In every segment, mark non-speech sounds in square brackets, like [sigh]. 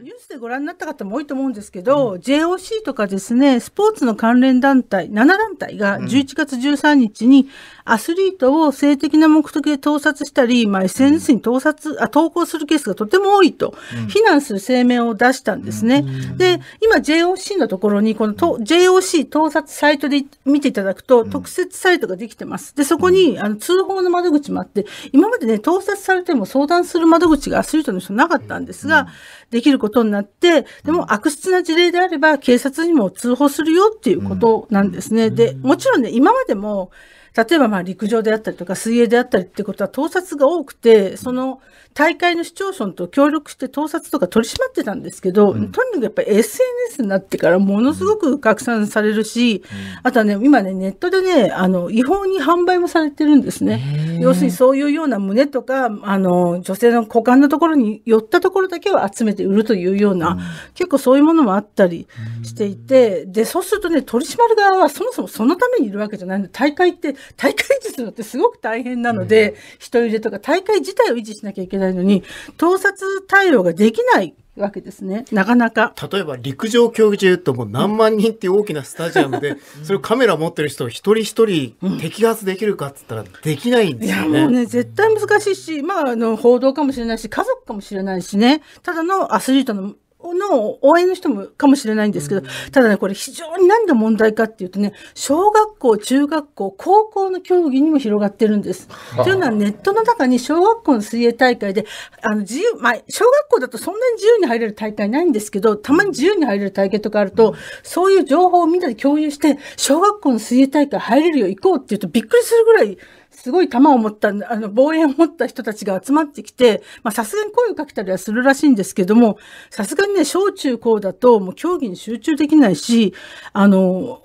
ニュースでご覧になった方も多いと思うんですけど、うん、JOC とかですね、スポーツの関連団体、7団体が11月13日にアスリートを性的な目的で盗撮したり、まあ、SNS に盗撮、あ、投稿するケースがとても多いと、非難する声明を出したんですね。で、今 JOC のところに、このと JOC 盗撮サイトで見ていただくと、特設サイトができてます。で、そこにあの通報の窓口もあって、今までね、盗撮されても相談する窓口がアスリートの人なかったんですが、できることことになって、でも悪質な事例であれば警察にも通報するよっていうことなんですね。で、もちろんね、今までも、例えばまあ陸上であったりとか水泳であったりってことは盗撮が多くて、その大会の市町村と協力して盗撮とか取り締まってたんですけど、うん、とにかくやっぱり SNS になってからものすごく拡散されるし、うん、あとはね、今ね、ネットでね、あの、違法に販売もされてるんですね。要するにそういうような胸とか、あの、女性の股間のところに寄ったところだけを集めて売るというような、うん、結構そういうものもあったりしていて、で、そうするとね、取り締まる側はそもそもそのためにいるわけじゃないので、大会って、大会維持するのってすごく大変なので、人入れとか大会自体を維持しなきゃいけないないのに、盗撮対応ができないわけですね。なかなか。例えば陸上競技中ともう何万人っていう大きなスタジアムで、うん、それをカメラ持ってる人一人一人摘発できるかっつったらできないんですよね。いやもうね、絶対難しいし、まあ、あの、報道かもしれないし、家族かもしれないしね、ただのアスリートのの応援の人もかもしれないんですけど、ただね、これ非常に何で問題かっていうとね、小学校、中学校、高校の競技にも広がってるんです。というのはネットの中に小学校の水泳大会で、あの自由、まあ、小学校だとそんなに自由に入れる大会ないんですけど、たまに自由に入れる大会とかあると、そういう情報をみんなで共有して、小学校の水泳大会入れるよ、行こうっていうとびっくりするぐらいすごい弾を持った、あの、望遠を持った人たちが集まってきて、まあ、さすがに声をかけたりはするらしいんですけども、さすがにね、小中高だと、もう競技に集中できないし、あの、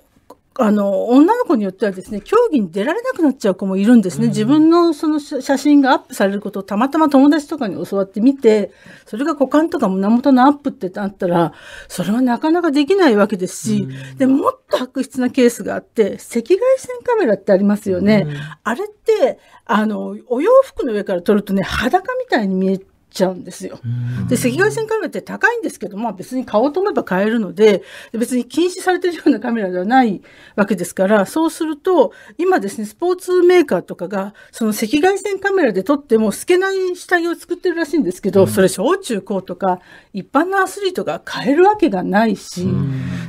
あの、女の子によってはですね、競技に出られなくなっちゃう子もいるんですね。自分のその写真がアップされることをたまたま友達とかに教わってみて、それが股間とか胸元のアップってなったら、それはなかなかできないわけですし、で、もっと悪質なケースがあって、赤外線カメラってありますよね。あれって、あの、お洋服の上から撮るとね、裸みたいに見えて、ちゃうんですよ。で赤外線カメラって高いんですけど、まあ、別に買おうと思えば買えるので別に禁止されてるようなカメラではないわけですからそうすると今ですねスポーツメーカーとかがその赤外線カメラで撮っても透けない下着を作ってるらしいんですけど、それ小中高とか一般のアスリートが買えるわけがないし、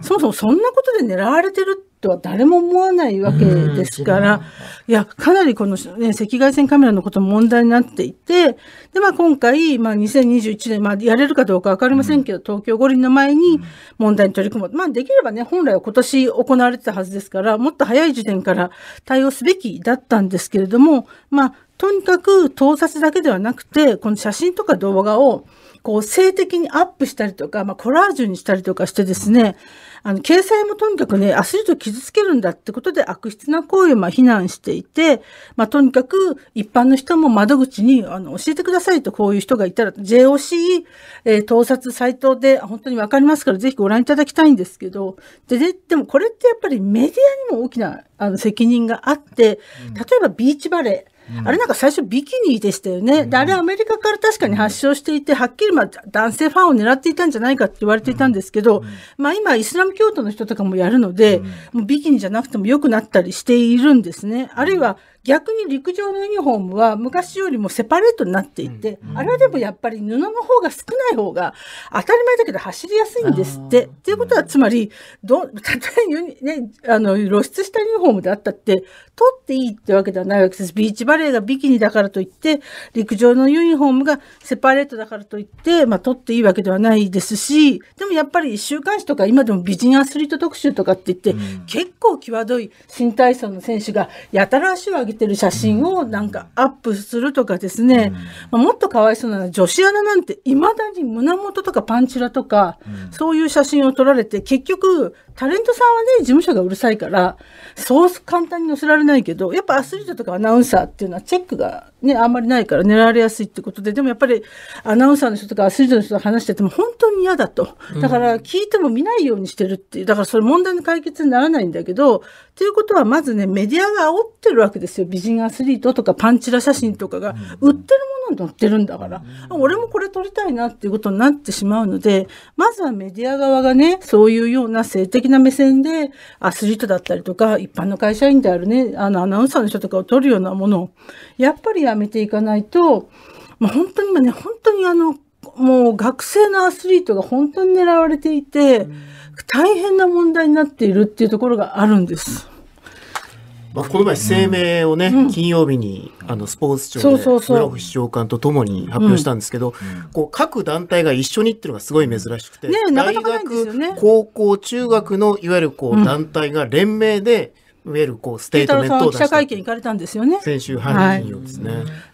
そもそもそんなことで狙われてるってとは誰も思わないわけですから、いや、かなりこの、ね、赤外線カメラのことも問題になっていて、で、まあ今回、まあ2021年、まあやれるかどうかわかりませんけど、東京五輪の前に問題に取り組む。まあできればね、本来は今年行われてたはずですから、もっと早い時点から対応すべきだったんですけれども、まあとにかく盗撮だけではなくて、この写真とか動画をこう性的にアップしたりとか、まあ、コラージュにしたりとかしてですね、あの、掲載もとにかくね、アスリートを傷つけるんだってことで悪質な行為をまあ非難していて、まあ、とにかく一般の人も窓口にあの教えてくださいと、こういう人がいたら、JOC、えー、盗撮サイトで本当にわかりますから、ぜひご覧いただきたいんですけど、で、ね、でもこれってやっぱりメディアにも大きなあの責任があって、例えばビーチバレー、あれなんか最初ビキニでしたよね、うん、あれアメリカから確かに発症していて、はっきりまあ男性ファンを狙っていたんじゃないかって言われていたんですけど、うん、まあ今イスラム教徒の人とかもやるので、もうビキニじゃなくても良くなったりしているんですね。あるいは逆に陸上のユニフォームは昔よりもセパレートになっていて、うんうん、あれはでもやっぱり布の方が少ない方が当たり前だけど走りやすいんですって。ということはつまりど [laughs] たとえねあの露出したユニフォームであったって取っていいってわけではないわけです。ビーチバレーがビキニだからといって陸上のユニフォームがセパレートだからといって、まあ、取っていいわけではないですしでもやっぱり週刊誌とか今でも美人アスリート特集とかって言って、うん、結構際どい新体操の選手がやたら足を上げててる写真をなんかアップするとかですね、まあ、もっとかわいそうなのは女子アナなんていまだに胸元とかパンチラとか、そういう写真を撮られて結局タレントさんはね事務所がうるさいからそう簡単に載せられないけどやっぱアスリートとかアナウンサーっていうのはチェックがねあんまりないから狙われやすいってことででもやっぱりアナウンサーの人とかアスリートの人と話してても本当に嫌だとだから聞いても見ないようにしてるっていうだからそれ問題の解決にならないんだけどということはまずねメディアが煽ってるわけですよ美人アスリートとかパンチラ写真とかが売ってるものに載ってるんだから、俺もこれ撮りたいなっていうことになってしまうので、まずはメディア側がね、そういうような性的な目線で、アスリートだったりとか、一般の会社員であるね、あのアナウンサーの人とかを撮るようなものを、やっぱりやめていかないと、まあ、本当に今ね、本当にあの、もう学生のアスリートが本当に狙われていて、大変な問題になっているっていうところがあるんです。まあ、この前声明をね、うん、金曜日にあのスポーツ庁の村越長官とともに発表したんですけど、うん、こう各団体が一緒にっていうのがすごい珍しくて、ね大学高校中学のいわゆるこう団体が連名で、うんえるこうステートメントを記者会見行かれたんですよね。先週、ですね、はい。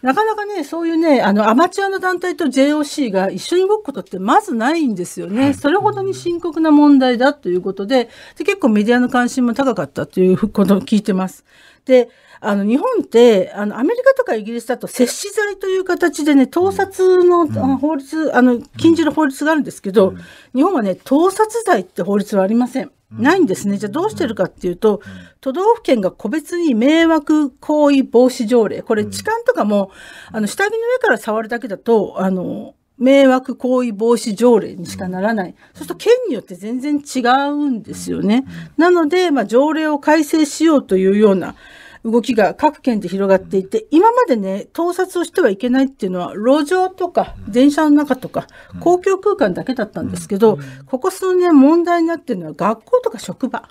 なかなかね、そういうね、あの、アマチュアの団体と JOC が一緒に動くことってまずないんですよね。はい、それほどに深刻な問題だということでで、結構メディアの関心も高かったということを聞いてます。で、あの、日本って、あの、アメリカとかイギリスだと、摂取罪という形でね、盗撮の、うん、法律、あの、禁じる法律があるんですけど、うん、日本はね、盗撮罪って法律はありません。ないんですね。じゃあどうしてるかっていうと、都道府県が個別に迷惑行為防止条例、これ痴漢とかも、あの、下着の上から触るだけだと、あの、迷惑行為防止条例にしかならない。そうすると県によって全然違うんですよね。なので、まあ、条例を改正しようというような、動きが各県で広がっていて、今までね、盗撮をしてはいけないっていうのは、路上とか電車の中とか、公共空間だけだったんですけど、ここ数年問題になってるのは学校とか職場。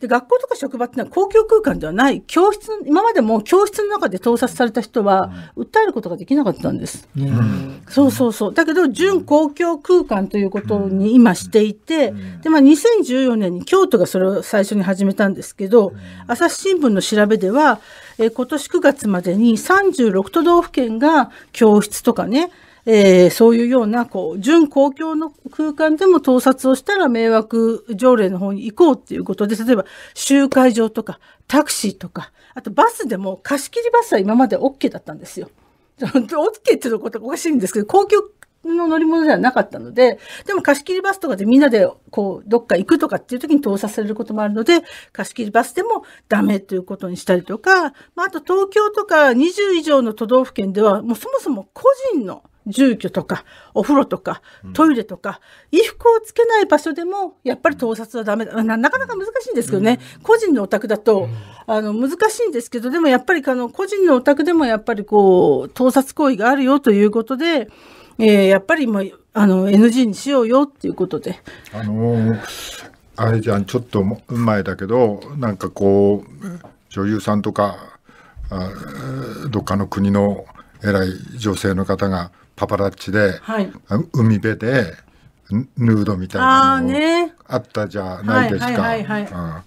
で、学校とか職場ってのは公共空間ではない、教室、今までも教室の中で盗撮された人は、訴えることができなかったんです。うん、そうそうそう。だけど、準公共空間ということに今していて、で、まあ、2014年に京都がそれを最初に始めたんですけど、朝日新聞の調べでは、え今年9月までに36都道府県が教室とかね、えー、そういうような、こう、準公共の空間でも盗撮をしたら迷惑条例の方に行こうっていうことで、例えば、集会場とか、タクシーとか、あとバスでも貸し切りバスは今まで OK だったんですよ。OK [laughs] っていうことおかしいんですけど、公共の乗り物ではなかったので、でも貸し切りバスとかでみんなでこう、どっか行くとかっていう時に通させることもあるので、貸し切りバスでもダメということにしたりとか、まあ、あと東京とか20以上の都道府県では、もうそもそも個人の住居とか、お風呂とか、トイレとか、衣服をつけない場所でも、やっぱり盗撮はダメだな。なかなか難しいんですけどね。個人のお宅だと、あの、難しいんですけど、でもやっぱり、あの、個人のお宅でもやっぱりこう、盗撮行為があるよということで、えー、やっぱりもあの NG にしようよっていうことで。あのー、あれじゃんちょっと前だけどなんかこう女優さんとかあどっかの国の偉い女性の方がパパラッチで、はい、海辺でヌードみたいなのあったじゃないですか。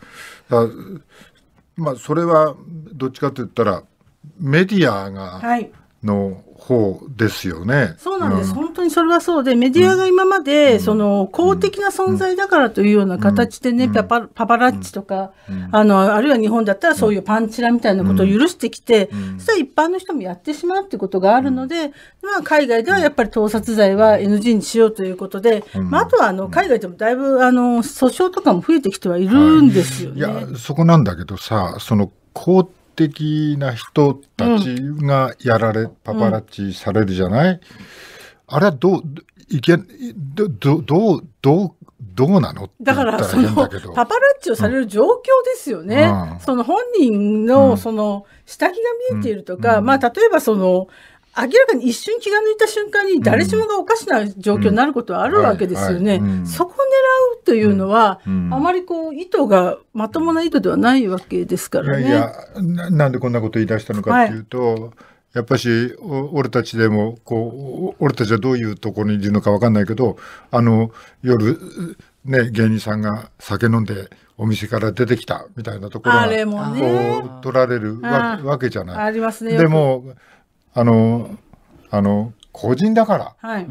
まあそれはどっちかと言ったらメディアが、はいの方ですよね。そうなんです、うん、本当にそれはそうで、メディアが今まで、その公的な存在だからというような形でね、うん、パパパパラッチとか、あの、あるいは日本だったらそういうパンチラみたいなことを許してきて、それは一般の人もやってしまうってことがあるので、まあ、海外ではやっぱり盗撮罪は NG にしようということで、まあ、あとはあの海外でもだいぶあの訴訟とかも増えてきてはいるんですよね。はい、いや、そこなんだけどさ、その公的な人たちがやられ、うん、パパラッチされるじゃない、うん、あれはどう、いけ、ど、どう、どう、どうなのだからそのパパラッチをされる状況ですよね。うん、その本人のその下着が見えているとか、まあ例えばその、明らかに一瞬気が抜いた瞬間に誰しもがおかしな状況になることはあるわけですよね。そこを狙うというのは、うん、あまりこう意図がまともな意図ではないわけですからね。いやなんでこんなこと言い出したのかというと、はいやっぱし俺たちでもこう俺たちはどういうところにいるのか分かんないけどあの夜ね芸人さんが酒飲んでお店から出てきたみたいなところがこ取られるわけじゃない。ありますねでもあのあの個人だから、はい、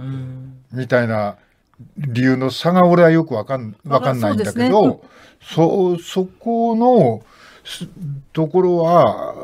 みたいな理由の差が俺はよく分かんわかんないんだけどそ、ねそ、そこのところは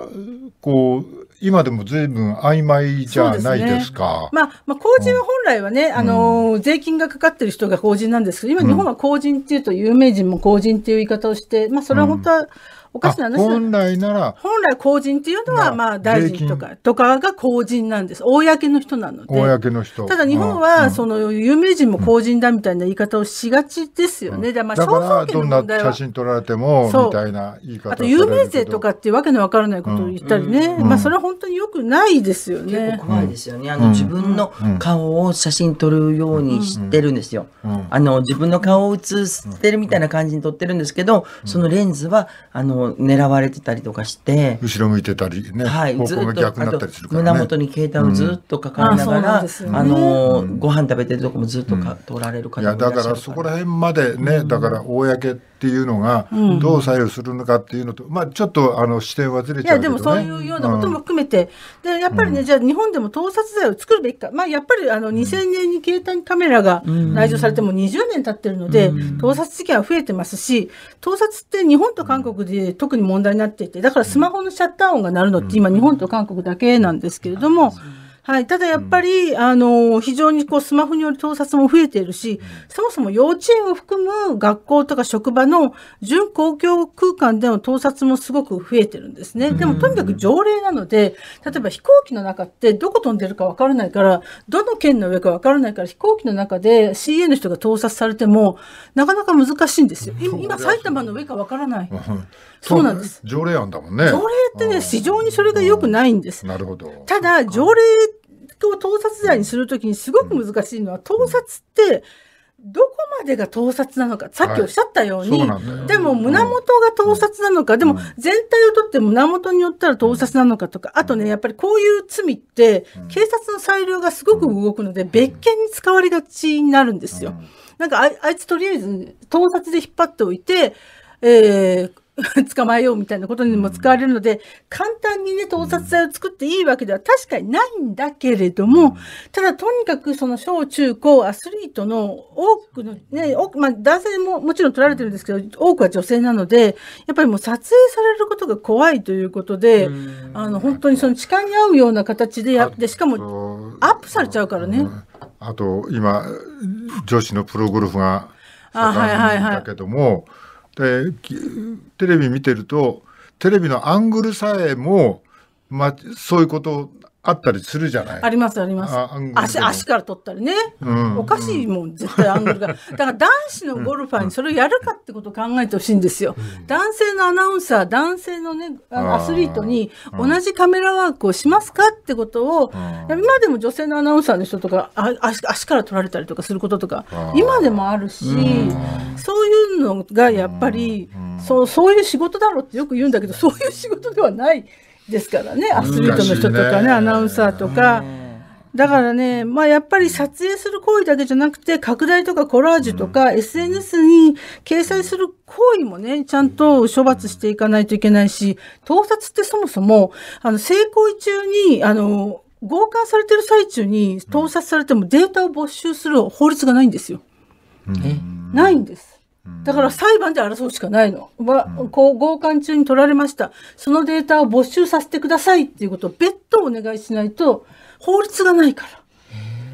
こう今でも随分曖昧じゃないですか。すね、まあ、まあ、法人は本来はね、うん、あの、税金がかかってる人が法人なんですけど、今日本は公人っていうと、有名人も公人っていう言い方をして、まあ、それは本当は、おかしな話本来なら本来公人っていうのは、まあ、大臣とかとかが公人なんです公の人なので公の人ただ日本は、その有名人も公人だみたいな言い方をしがちですよね、うん、だまあ、だからどんな写真撮られてもみたいな言い方あと有名税とかっていうわけのわからないことを言ったりね、まあ、それは本当によくないですよね怖いですよねあの、自分の顔を写真撮るようにしてるんですよ、あの自分の顔を写してるみたいな感じに撮ってるんですけどそのレンズはあの狙われてたりとかして後ろ向いてたりね、はい、方向が逆になったりするから、ね、胸元に携帯をずっと抱えながら、うん、あ、の、うご飯食べてるとこもずっとか、うん、取られる方いやだからそこら辺までね、だから公っていうのがどう作用するのかっていうのと、うん、まあちょっとあの視点はずれちゃうけど、ね、いやでもそういうようなことも含めて、うん、でやっぱりねじゃあ日本でも盗撮罪を作るべきか、まあ、やっぱりあの2000年に携帯カメラが内蔵されても20年経ってるので、盗撮事件は増えてますし盗撮って日本と韓国で特に問題になっていてだからスマホのシャッター音が鳴るのって今日本と韓国だけなんですけれども。はい、ただやっぱり、うん、あの非常にこうスマホによる盗撮も増えているし、そもそも幼稚園を含む学校とか職場の準公共空間での盗撮もすごく増えてるんですね。でもとにかく条例なので、例えば飛行機の中ってどこ飛んでるかわからないから、どの県の上かわからないから飛行機の中で CA の人が盗撮されてもなかなか難しいんですよ。今埼玉の上かわからない。そうなんです。条例案だもんね。条例ってね、非常にそれが良くないんです。なるほど。ただ条例人を盗撮罪にするときにすごく難しいのは、盗撮って、どこまでが盗撮なのか、さっきおっしゃったように、はい、でも胸元が盗撮なのか、うん、でも全体をとって胸元によったら盗撮なのかとか、うん、あとね、やっぱりこういう罪って、うん、警察の裁量がすごく動くので、別件に使われがちになるんですよ。なんかあ、あいつとりあえず盗撮で引っ張っておいて、えー、[laughs] 捕まえようみたいなことにも使われるので、簡単にね、盗撮罪を作っていいわけでは確かにないんだけれども、ただとにかくその小中高アスリートの多くのね、まあ男性ももちろん取られてるんですけど、多くは女性なので、やっぱりもう撮影されることが怖いということで、あの本当にその痴漢に合うような形でやって、しかもアップされちゃうからね。あと今、女子のプロゴルフが盛んだけども、あはいはいはいテレビ見てるとテレビのアングルさえも、ま、そういうことあったりするじゃないありますあります足足から取ったりね、うん、おかしいもん、絶対アングルが [laughs] だから男子のゴルファーにそれをやるかってことを考えてほしいんですよ、うん、男性のアナウンサー男性のねアスリートに同じカメラワークをしますかってことを、今でも女性のアナウンサーの人とか足足から取られたりとかすることとか今でもあるし、そういうのがやっぱり、そうそういう仕事だろうってよく言うんだけどそういう仕事ではない。ですからね、アスリートの人とかね、ねアナウンサーとか。だからね、まあやっぱり撮影する行為だけじゃなくて、拡大とかコラージュとか、SNS に掲載する行為もね、ちゃんと処罰していかないといけないし、盗撮ってそもそも、あの、性行為中に、あの、強姦されてる最中に盗撮されてもデータを没収する法律がないんですよ。うん、ないんです。だから裁判で争うしかないの。は、こう強姦中に取られました。そのデータを没収させてくださいっていうことを別途お願いしないと、法律がないから。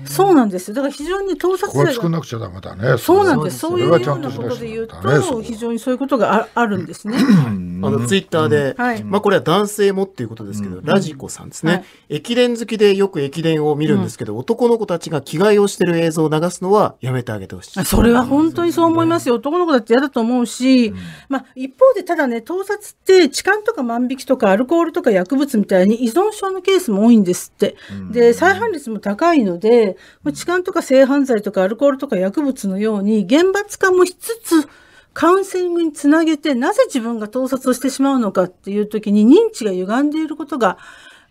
そうなんですだから非常に盗撮罪作んなくちゃダメだねそうなんですそういうようなことで言うと非常にそういうことがああるんですね、あのツイッターで、まあこれは男性もっていうことですけど、ラジコさんですね、駅伝好きでよく駅伝を見るんですけど、男の子たちが着替えをしてる映像を流すのはやめてあげてほしいそれは本当にそう思いますよ男の子だって嫌だと思うし、まあ一方でただね盗撮って痴漢とか万引きとかアルコールとか薬物みたいに依存症のケースも多いんですって、で再犯率も高いのでで、痴漢とか性犯罪とかアルコールとか薬物のように、厳罰化もしつつ、カウンセリングにつなげて、なぜ自分が盗撮をしてしまうのかっていう時に認知が歪んでいることが、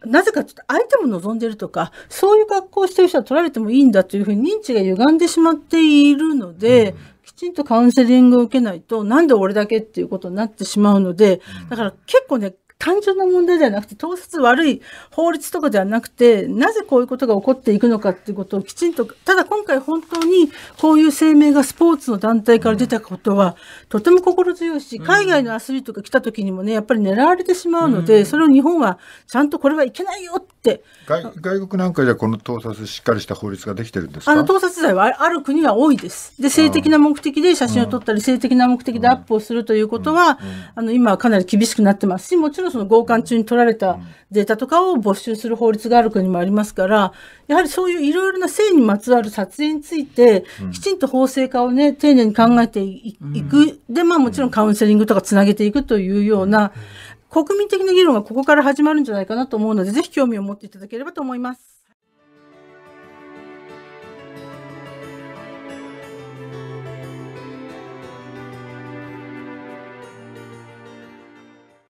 なぜかちょっと相手も望んでるとか、そういう格好をしてる人は取られてもいいんだというふうに認知が歪んでしまっているので、うん、きちんとカウンセリングを受けないと、なんで俺だけっていうことになってしまうので、だから結構ね、単純な問題ではなくて、統率悪い法律とかではなくて、なぜこういうことが起こっていくのかっていうことをきちんと、ただ今回本当にこういう声明がスポーツの団体から出たことは、とても心強いし、海外のアスリートが来た時にもね、やっぱり狙われてしまうので、それを日本はちゃんとこれはいけないよっ。外外国なんかじゃこの盗撮しっかりした法律ができてるんですあの盗撮罪はある国は多いです。で性的な目的で写真を撮ったり、うん、性的な目的でアップをするということは、うんうん、あの今はかなり厳しくなってますしもちろんその強姦中に取られたデータとかを没収する法律がある国もありますからやはりそういういろいろな性にまつわる撮影についてきちんと法制化をね丁寧に考えていく、でまあもちろんカウンセリングとかつなげていくというような国民的な議論がここから始まるんじゃないかなと思うので、ぜひ興味を持っていただければと思います。